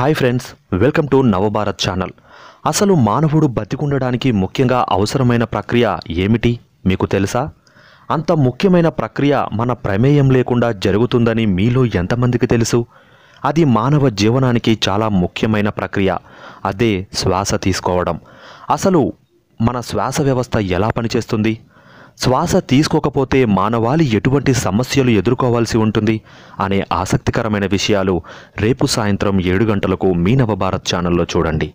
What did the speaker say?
hi friends welcome to Navabharat channel అసలు మానవుడు బతికుండడానికి ముఖ్యంగా అవసరమైన ప్రక్రియ ఏమిటి మీకు తెలుసా అంత ముఖ్యమైన ప్రక్రియ మన ప్రమేయం లేకుండా జరుగుతుందని మీలో ఎంతమందికి తెలుసు అది మానవ జీవనానికి చాలా ముఖ్యమైన ప్రక్రియ అదే శ్వాస తీసుకోవడం అసలు మన శ్వాస వ్యవస్థ ఎలా పనిచేస్తుంది శ్వాస తీసుకోకపోతే మానవాళి ఎటువంటి సమస్యలు ఎదుర్కోవాల్సి ఉంటుంది అనే ఆసక్తికరమైన విషయాలు రేపు సాయంత్రం ఏడు గంటలకు మీ నవభారత్ ఛానల్లో చూడండి